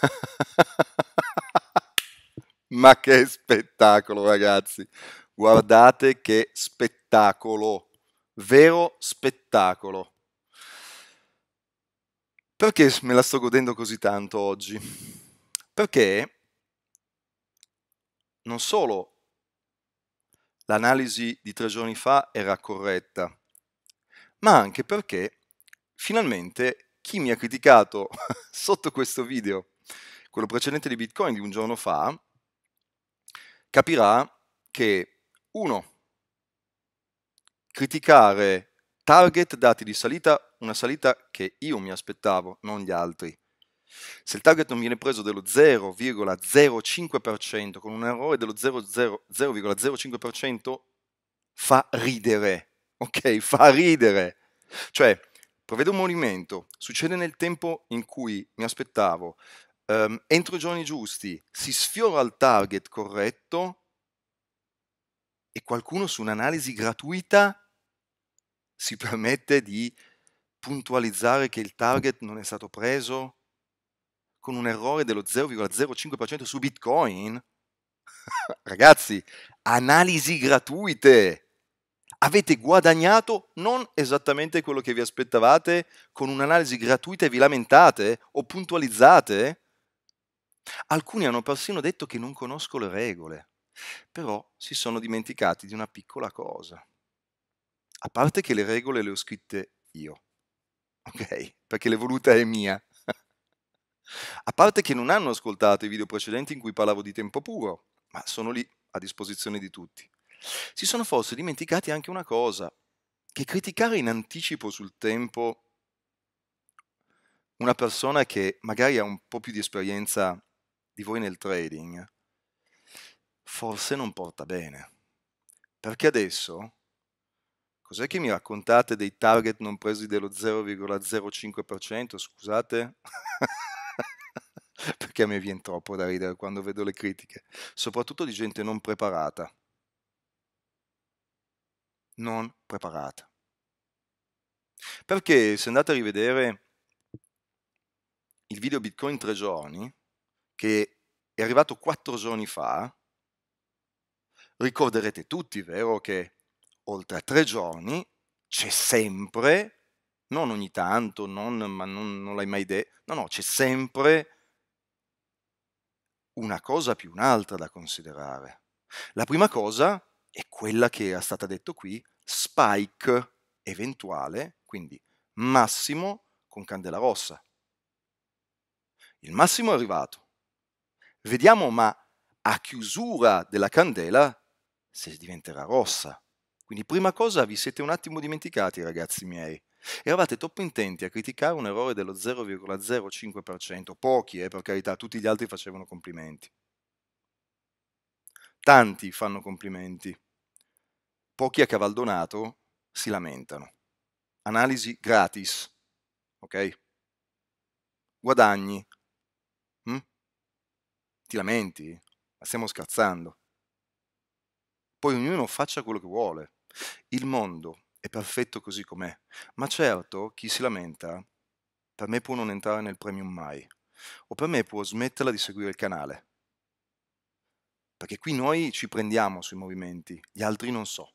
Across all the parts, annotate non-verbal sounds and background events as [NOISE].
[LAUGHS] Ma che spettacolo, ragazzi! Guardate che spettacolo! Vero spettacolo! Perché me la sto godendo così tanto oggi? Perché non solo l'analisi di tre giorni fa era corretta, ma anche perché finalmente chi mi ha criticato [LAUGHS] sotto questo video quello precedente di Bitcoin di un giorno fa, capirà che, uno, criticare target dati di salita, una salita che io mi aspettavo, non gli altri. Se il target non viene preso dello 0,05% con un errore dello 0,05% fa ridere, ok? [LAUGHS] Fa ridere. Cioè, prevedo un movimento, succede nel tempo in cui mi aspettavo, um, entro i giorni giusti, si sfiora il target corretto e qualcuno su un'analisi gratuita si permette di puntualizzare che il target non è stato preso con un errore dello 0,05% su Bitcoin? [LAUGHS] Ragazzi, analisi gratuite! Avete guadagnato non esattamente quello che vi aspettavate con un'analisi gratuita e vi lamentate o puntualizzate? Alcuni hanno persino detto che non conosco le regole, però si sono dimenticati di una piccola cosa. A parte che le regole le ho scritte io, ok? Perché l'evoluta è mia. A parte che non hanno ascoltato i video precedenti in cui parlavo di tempo puro, ma sono lì a disposizione di tutti. Si sono forse dimenticati anche una cosa, che criticare in anticipo sul tempo una persona che magari ha un po' più di esperienza di voi nel trading forse non porta bene. Perché adesso, cos'è che mi raccontate dei target non presi dello 0,05%? Scusate, [LAUGHS] perché a me viene troppo da ridere quando vedo le critiche, soprattutto di gente non preparata. Non preparata. Perché se andate a rivedere il video Bitcoin tre giorni, che è arrivato quattro giorni fa, ricorderete tutti, vero, che oltre a tre giorni c'è sempre, non ogni tanto, non, ma non, non l'hai mai detto, no, no, c'è sempre una cosa più un'altra da considerare. La prima cosa è quella che era stata detto qui, spike eventuale, quindi massimo con candela rossa. Il massimo è arrivato, Vediamo ma a chiusura della candela se diventerà rossa. Quindi prima cosa vi siete un attimo dimenticati ragazzi miei. Eravate troppo intenti a criticare un errore dello 0,05%, pochi eh, per carità, tutti gli altri facevano complimenti. Tanti fanno complimenti, pochi a Cavaldonato si lamentano. Analisi gratis, ok? Guadagni ti lamenti? Ma stiamo scherzando. Poi ognuno faccia quello che vuole. Il mondo è perfetto così com'è, ma certo chi si lamenta per me può non entrare nel premium mai, o per me può smetterla di seguire il canale. Perché qui noi ci prendiamo sui movimenti, gli altri non so.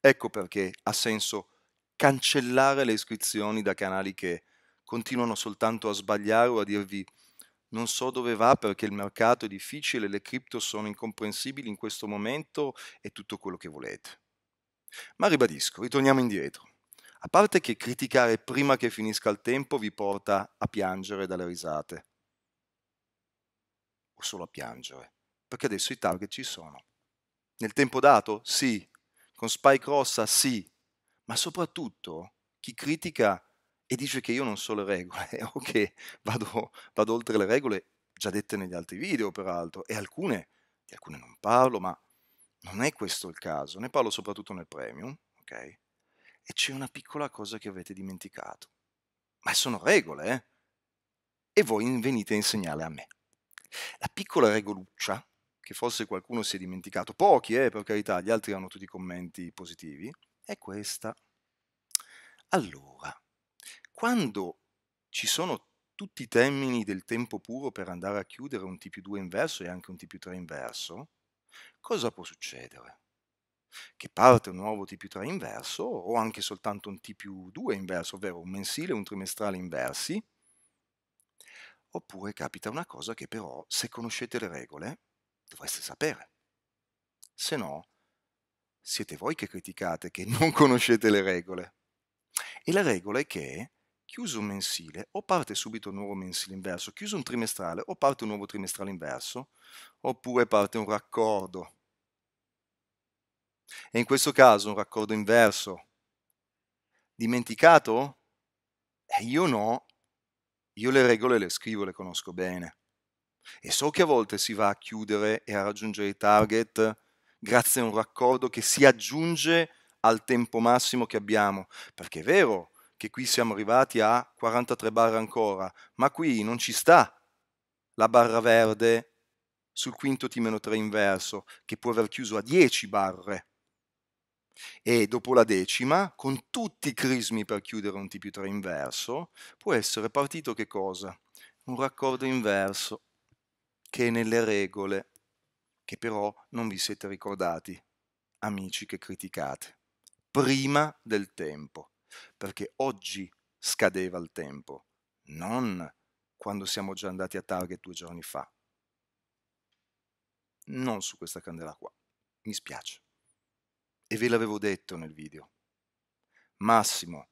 Ecco perché ha senso cancellare le iscrizioni da canali che continuano soltanto a sbagliare o a dirvi non so dove va perché il mercato è difficile, le cripto sono incomprensibili in questo momento e tutto quello che volete. Ma ribadisco, ritorniamo indietro. A parte che criticare prima che finisca il tempo vi porta a piangere dalle risate. O solo a piangere, perché adesso i target ci sono. Nel tempo dato? Sì. Con spike rossa? Sì. Ma soprattutto chi critica e dice che io non so le regole [LAUGHS] o che vado, vado oltre le regole già dette negli altri video, peraltro, e alcune, di alcune non parlo, ma non è questo il caso, ne parlo soprattutto nel premium, ok? E c'è una piccola cosa che avete dimenticato. Ma sono regole, eh? E voi venite a insegnare a me. La piccola regoluccia, che forse qualcuno si è dimenticato, pochi, eh, per carità, gli altri hanno tutti commenti positivi, è questa. Allora, quando ci sono tutti i termini del tempo puro per andare a chiudere un T più 2 inverso e anche un T più 3 inverso, cosa può succedere? Che parte un nuovo T più 3 inverso o anche soltanto un T più 2 inverso, ovvero un mensile e un trimestrale inversi, oppure capita una cosa che però, se conoscete le regole, dovreste sapere. Se no, siete voi che criticate, che [LAUGHS] non conoscete le regole. E la regola è che chiuso un mensile, o parte subito un nuovo mensile inverso, chiuso un trimestrale, o parte un nuovo trimestrale inverso, oppure parte un raccordo. E in questo caso un raccordo inverso. Dimenticato? Eh, io no. Io le regole le scrivo, le conosco bene. E so che a volte si va a chiudere e a raggiungere i target grazie a un raccordo che si aggiunge al tempo massimo che abbiamo. Perché è vero, che qui siamo arrivati a 43 barre ancora, ma qui non ci sta la barra verde sul quinto T-3 inverso, che può aver chiuso a 10 barre. E dopo la decima, con tutti i crismi per chiudere un T più 3 inverso, può essere partito che cosa? Un raccordo inverso, che è nelle regole, che però non vi siete ricordati, amici che criticate, prima del tempo perché oggi scadeva il tempo, non quando siamo già andati a target due giorni fa. Non su questa candela qua, mi spiace. E ve l'avevo detto nel video. Massimo,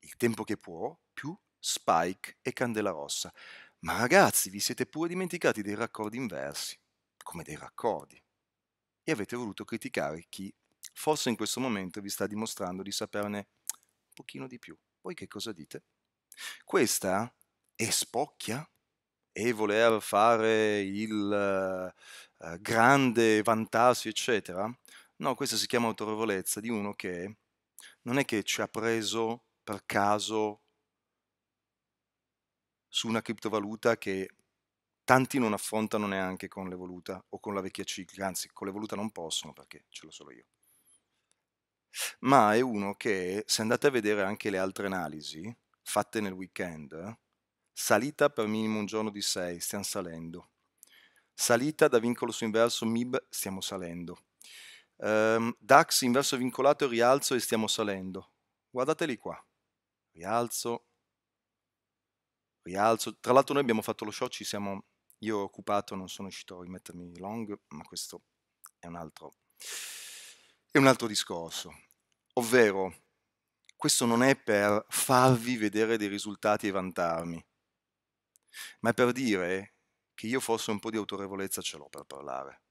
il tempo che può, più spike e candela rossa. Ma ragazzi, vi siete pure dimenticati dei raccordi inversi, come dei raccordi. E avete voluto criticare chi, forse in questo momento, vi sta dimostrando di saperne pochino di più. Voi che cosa dite? Questa è spocchia? E voler fare il uh, grande vantarsi, eccetera? No, questa si chiama autorevolezza di uno che non è che ci ha preso per caso su una criptovaluta che tanti non affrontano neanche con l'evoluta o con la vecchia ciclica, anzi con l'evoluta non possono perché ce l'ho solo io ma è uno che, se andate a vedere anche le altre analisi fatte nel weekend, salita per minimo un giorno di 6, stiamo salendo. Salita da vincolo su inverso MIB, stiamo salendo. Um, DAX inverso vincolato rialzo e stiamo salendo. Guardateli qua. Rialzo, rialzo. Tra l'altro noi abbiamo fatto lo show, ci siamo... Io ho occupato, non sono riuscito a rimettermi long, ma questo è un altro è un altro discorso, ovvero questo non è per farvi vedere dei risultati e vantarmi, ma è per dire che io forse un po' di autorevolezza ce l'ho per parlare.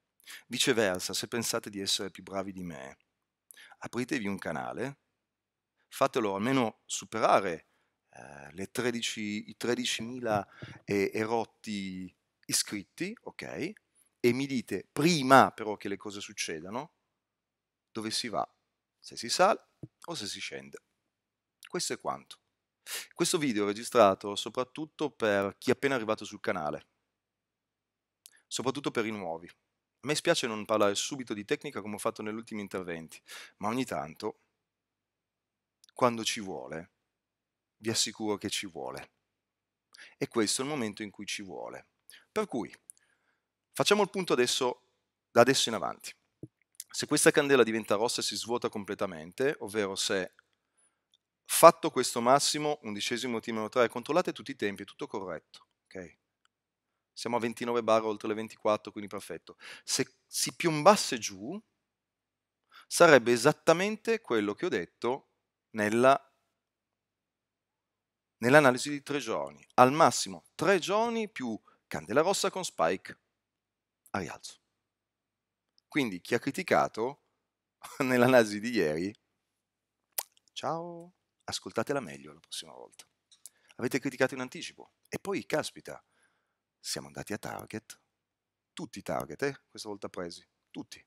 Viceversa, se pensate di essere più bravi di me, apritevi un canale, fatelo almeno superare eh, 13, i 13.000 e, erotti iscritti, ok? E mi dite prima però che le cose succedano dove si va, se si sale o se si scende. Questo è quanto. Questo video è registrato soprattutto per chi è appena arrivato sul canale, soprattutto per i nuovi. A me spiace non parlare subito di tecnica come ho fatto negli ultimi interventi, ma ogni tanto, quando ci vuole, vi assicuro che ci vuole. E questo è il momento in cui ci vuole. Per cui, facciamo il punto adesso, da adesso in avanti. Se questa candela diventa rossa e si svuota completamente, ovvero se fatto questo massimo, undicesimo timero 3, controllate tutti i tempi, è tutto corretto. Okay? Siamo a 29 bar oltre le 24, quindi perfetto. Se si piombasse giù, sarebbe esattamente quello che ho detto nella nell'analisi di tre giorni, al massimo tre giorni più candela rossa con spike a rialzo. Quindi chi ha criticato [LAUGHS] nell'analisi di ieri, ciao, ascoltatela meglio la prossima volta. Avete criticato in anticipo e poi, caspita, siamo andati a target, tutti i target, eh, questa volta presi, tutti.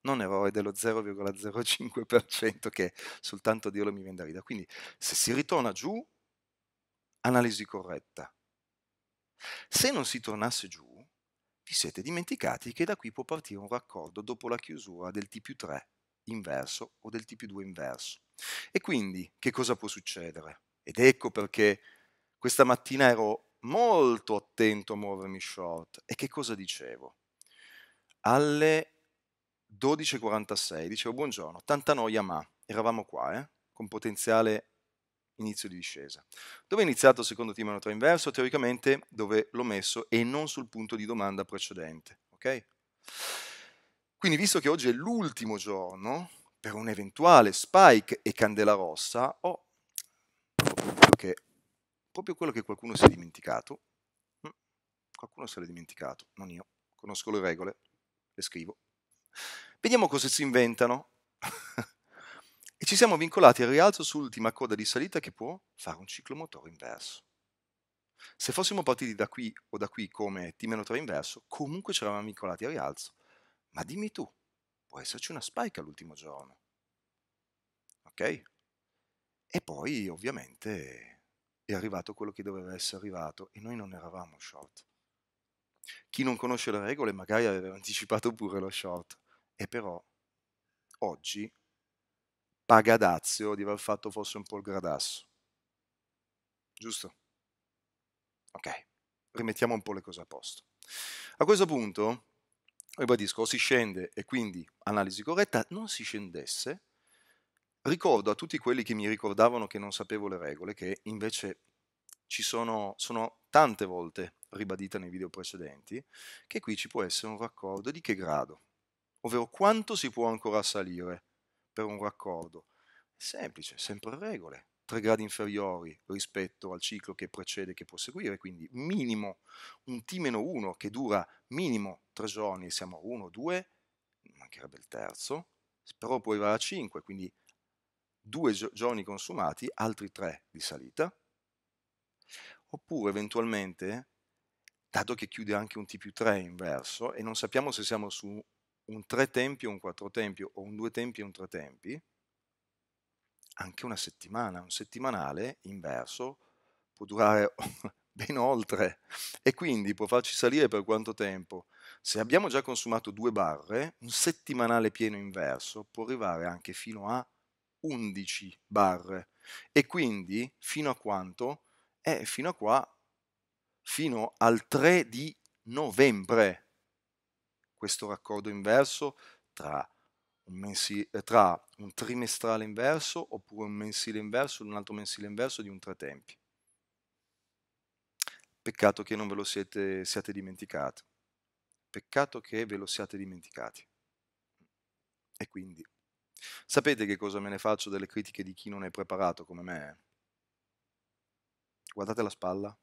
Non errore dello 0,05% che soltanto Dio lo mi viene da Quindi se si ritorna giù, analisi corretta. Se non si tornasse giù, vi siete dimenticati che da qui può partire un raccordo dopo la chiusura del T più 3 inverso o del T più 2 inverso. E quindi che cosa può succedere? Ed ecco perché questa mattina ero molto attento a muovermi short. E che cosa dicevo? Alle 12.46 dicevo buongiorno, tanta noia ma, eravamo qua, eh? con potenziale inizio di discesa. Dove è iniziato il secondo Timoteo inverso? Teoricamente dove l'ho messo e non sul punto di domanda precedente. Okay? Quindi visto che oggi è l'ultimo giorno per un eventuale spike e candela rossa, ho che, proprio quello che qualcuno si è dimenticato, mm. qualcuno se l'è dimenticato, non io, conosco le regole, le scrivo. Vediamo cosa si inventano. [LAUGHS] e ci siamo vincolati al rialzo sull'ultima coda di salita che può fare un ciclomotore inverso. Se fossimo partiti da qui o da qui come T-3 inverso, comunque ci eravamo vincolati al rialzo. Ma dimmi tu, può esserci una spike all'ultimo giorno. Ok? E poi, ovviamente, è arrivato quello che doveva essere arrivato e noi non eravamo short. Chi non conosce le regole magari aveva anticipato pure lo short. E però, oggi paga di aver fatto forse un po' il gradasso. Giusto? Ok, rimettiamo un po' le cose a posto. A questo punto, ribadisco, o si scende e quindi analisi corretta, non si scendesse, ricordo a tutti quelli che mi ricordavano che non sapevo le regole, che invece ci sono, sono tante volte ribadite nei video precedenti, che qui ci può essere un raccordo di che grado, ovvero quanto si può ancora salire per un raccordo? Semplice, sempre regole, tre gradi inferiori rispetto al ciclo che precede e che può seguire, quindi minimo un T-1 che dura minimo tre giorni, siamo a 1, 2, mancherebbe il terzo, però può arrivare a 5, quindi due giorni consumati, altri tre di salita, oppure eventualmente, dato che chiude anche un T più 3 inverso e non sappiamo se siamo su un tre tempi o un quattro tempi o un due tempi e un tre tempi, anche una settimana, un settimanale inverso può durare [LAUGHS] ben oltre e quindi può farci salire per quanto tempo. Se abbiamo già consumato due barre, un settimanale pieno inverso può arrivare anche fino a 11 barre e quindi fino a quanto? Eh, fino a qua, fino al 3 di novembre questo raccordo inverso tra un, mensile, eh, tra un trimestrale inverso oppure un mensile inverso, un altro mensile inverso di un tre tempi. Peccato che non ve lo siete, siate dimenticati. Peccato che ve lo siate dimenticati. E quindi, sapete che cosa me ne faccio delle critiche di chi non è preparato come me? Guardate la spalla,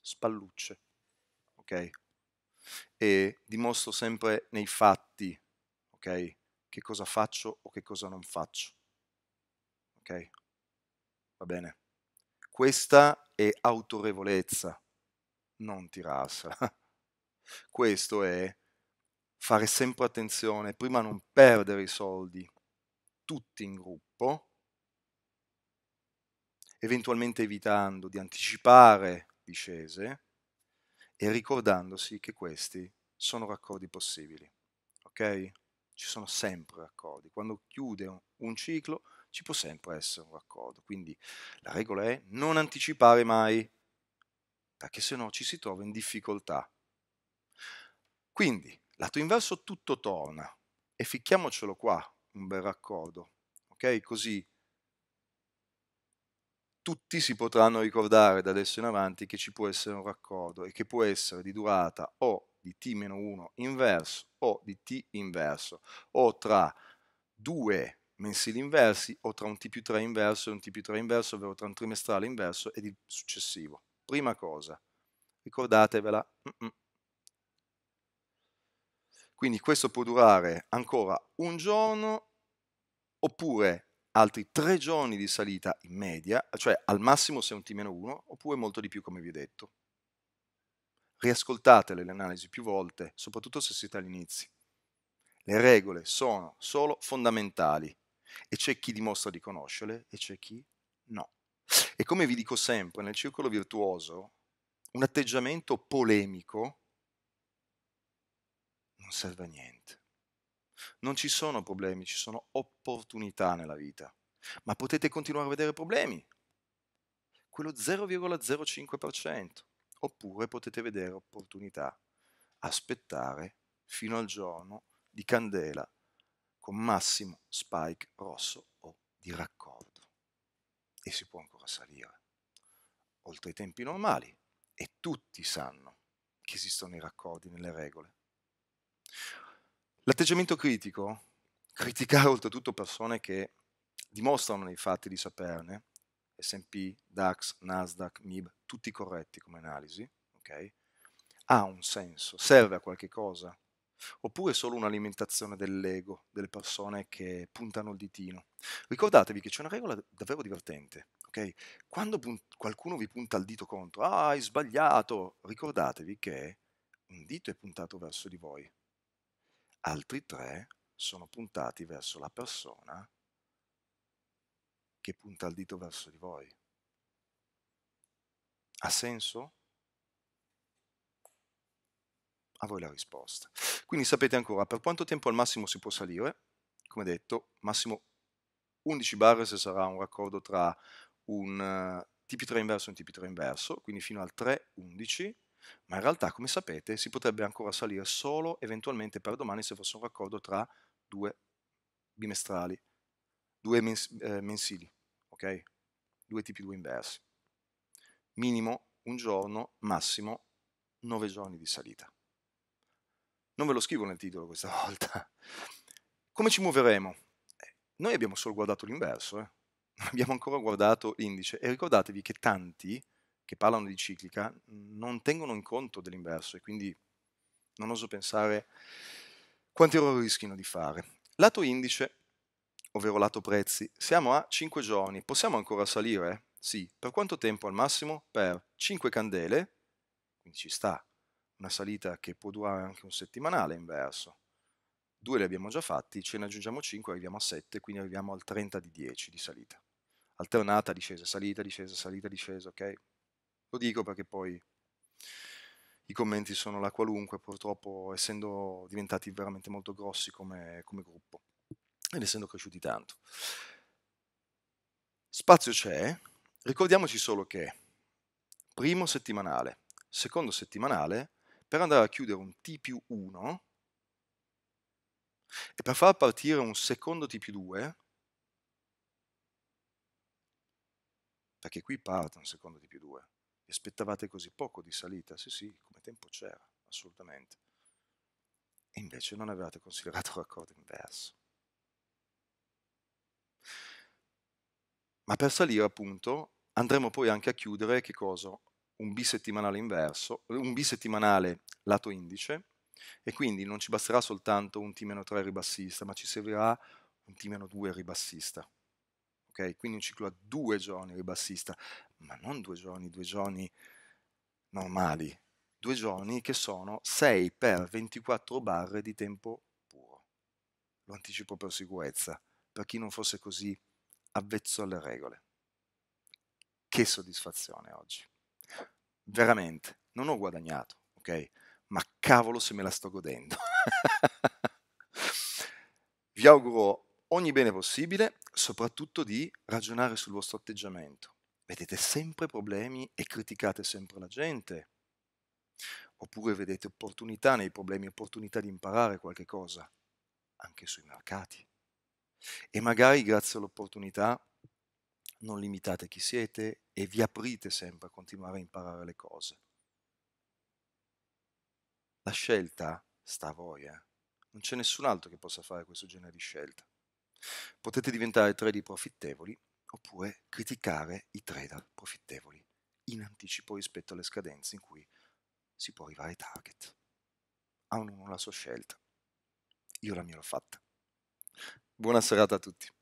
spallucce, ok? e dimostro sempre nei fatti, ok? Che cosa faccio o che cosa non faccio. Ok? Va bene. Questa è autorevolezza, non tirarsela. [LAUGHS] Questo è fare sempre attenzione, prima non perdere i soldi, tutti in gruppo, eventualmente evitando di anticipare discese, e ricordandosi che questi sono raccordi possibili. Ok? Ci sono sempre raccordi. Quando chiude un ciclo ci può sempre essere un raccordo. Quindi la regola è non anticipare mai, perché se no ci si trova in difficoltà. Quindi, lato inverso tutto torna e ficchiamocelo qua, un bel raccordo. Ok? Così tutti si potranno ricordare da adesso in avanti che ci può essere un raccordo e che può essere di durata o di t-1 inverso o di t inverso o tra due mensili inversi o tra un t più 3 inverso e un t più 3 inverso, ovvero tra un trimestrale inverso ed il successivo. Prima cosa, ricordatevela. Mm -mm. Quindi questo può durare ancora un giorno oppure altri tre giorni di salita in media, cioè al massimo se un T-1 oppure molto di più come vi ho detto. Riascoltate le analisi più volte, soprattutto se siete all'inizio. Le regole sono solo fondamentali e c'è chi dimostra di conoscerle e c'è chi no. E come vi dico sempre, nel circolo virtuoso, un atteggiamento polemico non serve a niente. Non ci sono problemi, ci sono opportunità nella vita. Ma potete continuare a vedere problemi. Quello 0,05%. Oppure potete vedere opportunità. Aspettare fino al giorno di candela con massimo spike rosso o di raccordo. E si può ancora salire. Oltre i tempi normali. E tutti sanno che esistono i raccordi nelle regole. L'atteggiamento critico, criticare oltretutto persone che dimostrano nei fatti di saperne, SP, DAX, Nasdaq, MIB, tutti corretti come analisi, okay? ha un senso, serve a qualche cosa, oppure è solo un'alimentazione dell'ego, delle persone che puntano il ditino. Ricordatevi che c'è una regola davvero divertente, okay? quando qualcuno vi punta il dito contro, ah hai sbagliato, ricordatevi che un dito è puntato verso di voi, altri tre sono puntati verso la persona che punta il dito verso di voi. Ha senso? A voi la risposta. Quindi sapete ancora per quanto tempo al massimo si può salire. Come detto, massimo 11 barre se sarà un raccordo tra un eh, TP3 inverso e un TP3 inverso, quindi fino al 3-11 ma in realtà, come sapete, si potrebbe ancora salire solo eventualmente per domani se fosse un raccordo tra due bimestrali, due mens eh, mensili, ok? Due tipi due inversi. Minimo un giorno, massimo nove giorni di salita. Non ve lo scrivo nel titolo questa [LAUGHS] volta. Come ci muoveremo? Eh, noi abbiamo solo guardato l'inverso, eh? non abbiamo ancora guardato l'indice e ricordatevi che tanti che parlano di ciclica non tengono in conto dell'inverso e quindi non oso pensare quanti errori rischino di fare. Lato indice, ovvero lato prezzi, siamo a 5 giorni, possiamo ancora salire? Sì, per quanto tempo al massimo? Per 5 candele, quindi ci sta una salita che può durare anche un settimanale inverso. Due li abbiamo già fatti, ce ne aggiungiamo 5, arriviamo a 7, quindi arriviamo al 30 di 10 di salita. Alternata, discesa, salita, discesa, salita, discesa, ok? Lo dico perché poi i commenti sono la qualunque, purtroppo essendo diventati veramente molto grossi come, come gruppo ed essendo cresciuti tanto. Spazio c'è, ricordiamoci solo che primo settimanale, secondo settimanale, per andare a chiudere un T più 1 e per far partire un secondo T più 2, perché qui parte un secondo T più 2, vi aspettavate così poco di salita? Sì, sì, come tempo c'era, assolutamente. E invece non avevate considerato l'accordo inverso. Ma per salire, appunto, andremo poi anche a chiudere che cosa? Un bisettimanale inverso, un bisettimanale lato indice, e quindi non ci basterà soltanto un T-3 ribassista, ma ci servirà un T-2 ribassista. Okay? Quindi un ciclo a due giorni ribassista ma non due giorni, due giorni normali, due giorni che sono 6 per 24 barre di tempo puro. Lo anticipo per sicurezza, per chi non fosse così avvezzo alle regole. Che soddisfazione oggi. Veramente, non ho guadagnato, ok? Ma cavolo se me la sto godendo. [LAUGHS] Vi auguro ogni bene possibile, soprattutto di ragionare sul vostro atteggiamento vedete sempre problemi e criticate sempre la gente. Oppure vedete opportunità nei problemi, opportunità di imparare qualche cosa, anche sui mercati. E magari grazie all'opportunità non limitate chi siete e vi aprite sempre a continuare a imparare le cose. La scelta sta a voi, eh? non c'è nessun altro che possa fare questo genere di scelta. Potete diventare 3D profittevoli oppure criticare i trader profittevoli in anticipo rispetto alle scadenze in cui si può arrivare ai target. A ognuno la sua scelta. Io la mia l'ho fatta. Buona serata a tutti.